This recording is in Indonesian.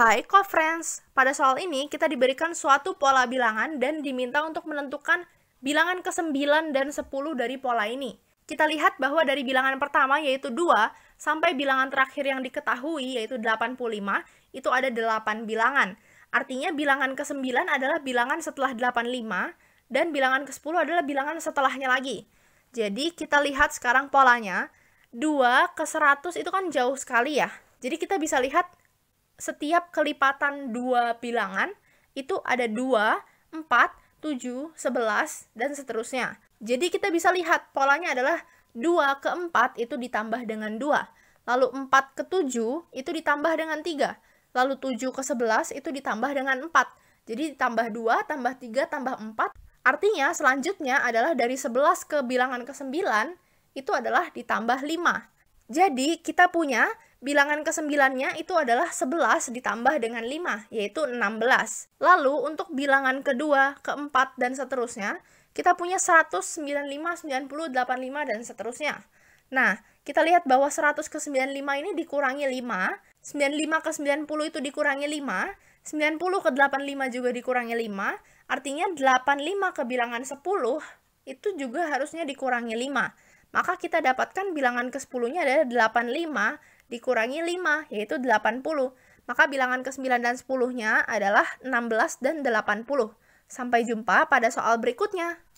Hai co-friends, pada soal ini kita diberikan suatu pola bilangan dan diminta untuk menentukan bilangan ke-9 dan 10 dari pola ini. Kita lihat bahwa dari bilangan pertama yaitu 2 sampai bilangan terakhir yang diketahui yaitu 85 itu ada 8 bilangan. Artinya bilangan ke-9 adalah bilangan setelah 85 dan bilangan ke-10 adalah bilangan setelahnya lagi. Jadi kita lihat sekarang polanya, 2 ke 100 itu kan jauh sekali ya. Jadi kita bisa lihat setiap kelipatan dua bilangan itu ada dua, empat, tujuh, sebelas, dan seterusnya. Jadi kita bisa lihat polanya adalah dua ke empat itu ditambah dengan dua, lalu empat ke tujuh itu ditambah dengan tiga, lalu tujuh ke sebelas itu ditambah dengan empat. Jadi ditambah dua, tambah tiga, tambah empat. Artinya selanjutnya adalah dari sebelas ke bilangan ke sembilan itu adalah ditambah lima. Jadi kita punya Bilangan kesembilannya itu adalah 11 ditambah dengan 5, yaitu 16. Lalu untuk bilangan kedua, keempat, dan seterusnya, kita punya 195, 90, 85, dan seterusnya. Nah, kita lihat bahwa 100 ke 95 ini dikurangi 5, 95 ke 90 itu dikurangi 5, 90 ke 85 juga dikurangi 5, artinya 85 ke bilangan 10 itu juga harusnya dikurangi 5. Maka kita dapatkan bilangan ke 10-nya adalah 85 dikurangi 5, yaitu 80. Maka bilangan ke-9 dan 10-nya adalah 16 dan 80. Sampai jumpa pada soal berikutnya.